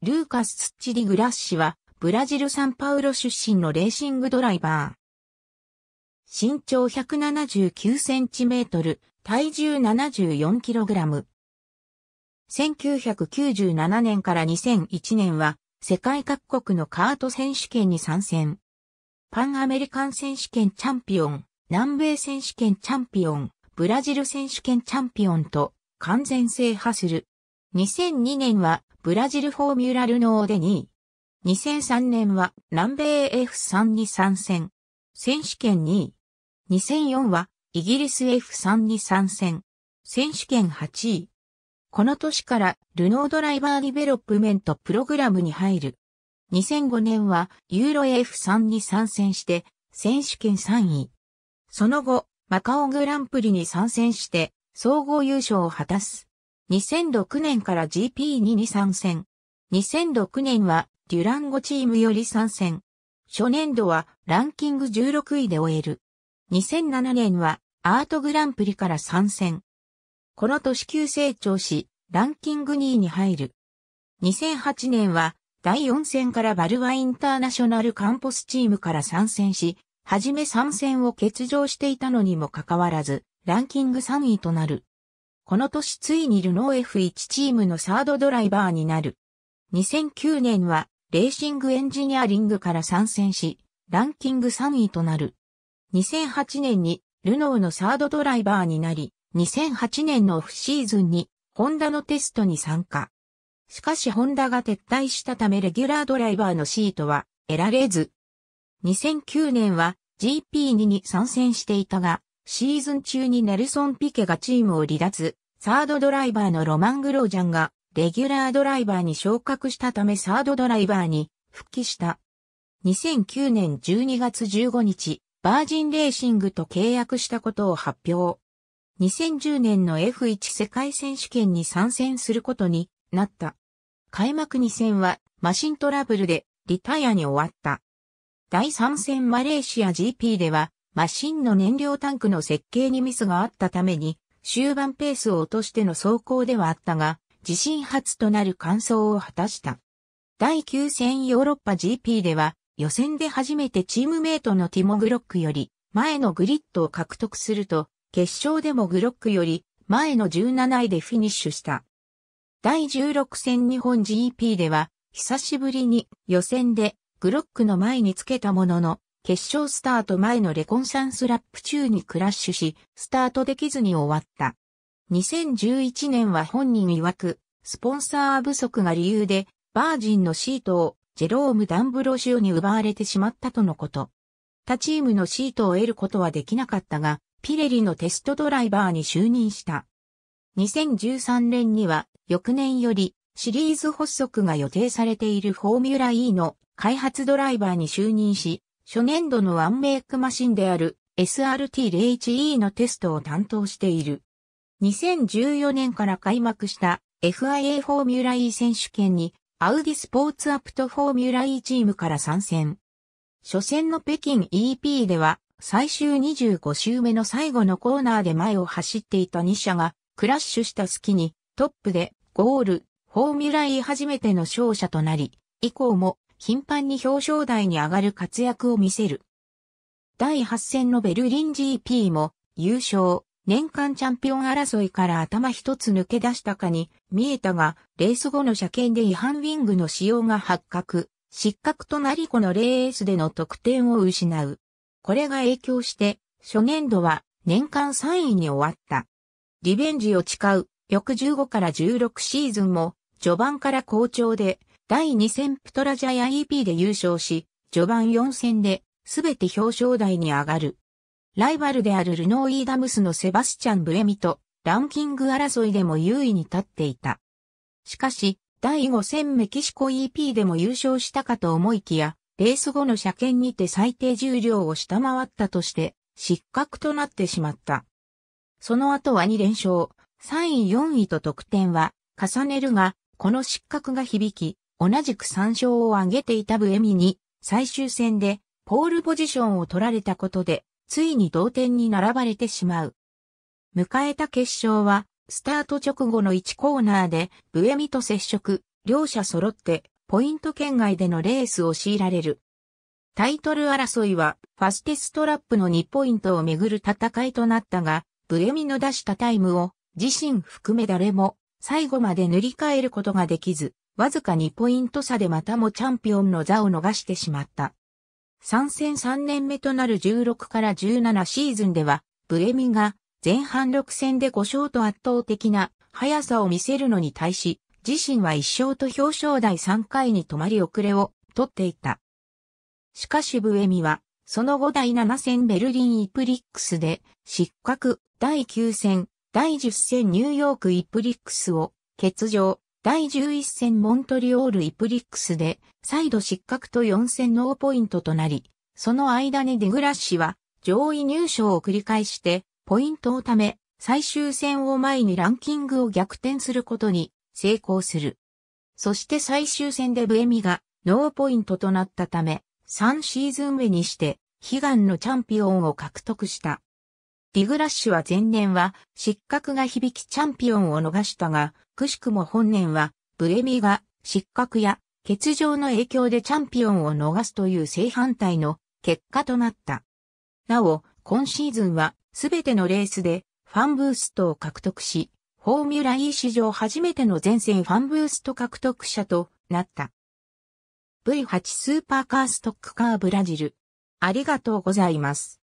ルーカス・ツッチ・リ・グラッシは、ブラジル・サンパウロ出身のレーシングドライバー。身長179センチメートル、体重74キログラム。1997年から2001年は、世界各国のカート選手権に参戦。パンアメリカン選手権チャンピオン、南米選手権チャンピオン、ブラジル選手権チャンピオンと完全制覇する。2002年はブラジルフォーミュラルノーで2位。2003年は南米 F3 に参戦。選手権2位。2004はイギリス F3 に参戦。選手権8位。この年からルノードライバーディベロップメントプログラムに入る。2005年はユーロ F3 に参戦して選手権3位。その後、マカオグランプリに参戦して総合優勝を果たす。2006年から GP2 に参戦。2006年はデュランゴチームより参戦。初年度はランキング16位で終える。2007年はアートグランプリから参戦。この年急成長し、ランキング2位に入る。2008年は第4戦からバルワインターナショナルカンポスチームから参戦し、はじめ参戦を欠場していたのにもかかわらず、ランキング3位となる。この年ついにルノー F1 チームのサードドライバーになる。2009年はレーシングエンジニアリングから参戦し、ランキング3位となる。2008年にルノーのサードドライバーになり、2008年のオフシーズンにホンダのテストに参加。しかしホンダが撤退したためレギュラードライバーのシートは得られず。2009年は GP2 に参戦していたが、シーズン中にネルソン・ピケがチームを離脱、サードドライバーのロマン・グロージャンがレギュラードライバーに昇格したためサードドライバーに復帰した。2009年12月15日、バージンレーシングと契約したことを発表。2010年の F1 世界選手権に参戦することになった。開幕2戦はマシントラブルでリタイアに終わった。第3戦マレーシア GP ではマシンの燃料タンクの設計にミスがあったために、終盤ペースを落としての走行ではあったが、自身初となる完走を果たした。第9戦ヨーロッパ GP では、予選で初めてチームメイトのティモ・グロックより前のグリッドを獲得すると、決勝でもグロックより前の17位でフィニッシュした。第16戦日本 GP では、久しぶりに予選でグロックの前につけたものの、決勝スタート前のレコンサンスラップ中にクラッシュし、スタートできずに終わった。2011年は本人曰く、スポンサー不足が理由で、バージンのシートをジェローム・ダンブロシオに奪われてしまったとのこと。他チームのシートを得ることはできなかったが、ピレリのテストドライバーに就任した。2013年には、翌年より、シリーズ発足が予定されているフォーミュラ E の開発ドライバーに就任し、初年度のワンメイクマシンである SRT-01E のテストを担当している。2014年から開幕した FIA フォーミュラ E 選手権にアウディスポーツアプトフォーミュラ E チームから参戦。初戦の北京 EP では最終25周目の最後のコーナーで前を走っていた2社がクラッシュした隙にトップでゴール、フォーミュラ E 初めての勝者となり、以降も頻繁に表彰台に上がる活躍を見せる。第8戦のベルリン GP も優勝、年間チャンピオン争いから頭一つ抜け出したかに見えたが、レース後の車検で違反ウィングの使用が発覚、失格となりこのレースでの得点を失う。これが影響して、初年度は年間3位に終わった。リベンジを誓う、翌15から16シーズンも、序盤から好調で、第2戦プトラジャヤ EP で優勝し、序盤4戦で、すべて表彰台に上がる。ライバルであるルノー・イーダムスのセバスチャン・ブレミと、ランキング争いでも優位に立っていた。しかし、第5戦メキシコ EP でも優勝したかと思いきや、レース後の車検にて最低重量を下回ったとして、失格となってしまった。その後は2連勝、3位4位と得点は重ねるが、この失格が響き、同じく3勝を挙げていたブエミに、最終戦でポールポジションを取られたことで、ついに同点に並ばれてしまう。迎えた決勝は、スタート直後の1コーナーで、ブエミと接触、両者揃って、ポイント圏外でのレースを強いられる。タイトル争いは、ファステストラップの2ポイントをめぐる戦いとなったが、ブエミの出したタイムを、自身含め誰も、最後まで塗り替えることができず、わずか2ポイント差でまたもチャンピオンの座を逃してしまった。参戦3年目となる16から17シーズンでは、ブレミが前半6戦で5勝と圧倒的な速さを見せるのに対し、自身は1勝と表彰台3回に止まり遅れを取っていた。しかしブエミは、その後第7戦ベルリンイプリックスで失格、第9戦、第10戦ニューヨークイプリックスを欠場、第11戦モントリオール・イプリックスで、再度失格と4戦ノーポイントとなり、その間にデグラッシは上位入賞を繰り返して、ポイントをため、最終戦を前にランキングを逆転することに成功する。そして最終戦でブエミがノーポイントとなったため、3シーズン目にして悲願のチャンピオンを獲得した。ディグラッシュは前年は失格が響きチャンピオンを逃したが、くしくも本年はブレミが失格や欠場の影響でチャンピオンを逃すという正反対の結果となった。なお、今シーズンはすべてのレースでファンブーストを獲得し、フォーミュラ E 史上初めての前線ファンブースト獲得者となった。V8 スーパーカーストックカーブラジル。ありがとうございます。